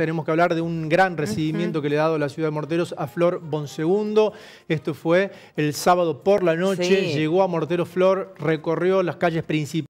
Tenemos que hablar de un gran recibimiento que le ha dado la ciudad de Morteros a Flor Bonsegundo. Esto fue el sábado por la noche. Llegó a Morteros Flor, recorrió las calles principales.